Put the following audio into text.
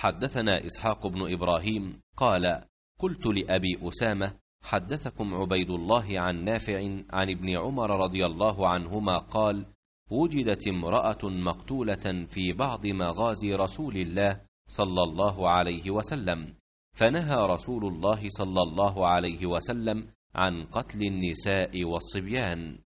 حدثنا إسحاق بن إبراهيم قال قلت لأبي أسامة حدثكم عبيد الله عن نافع عن ابن عمر رضي الله عنهما قال وجدت امرأة مقتولة في بعض مغازي رسول الله صلى الله عليه وسلم فنهى رسول الله صلى الله عليه وسلم عن قتل النساء والصبيان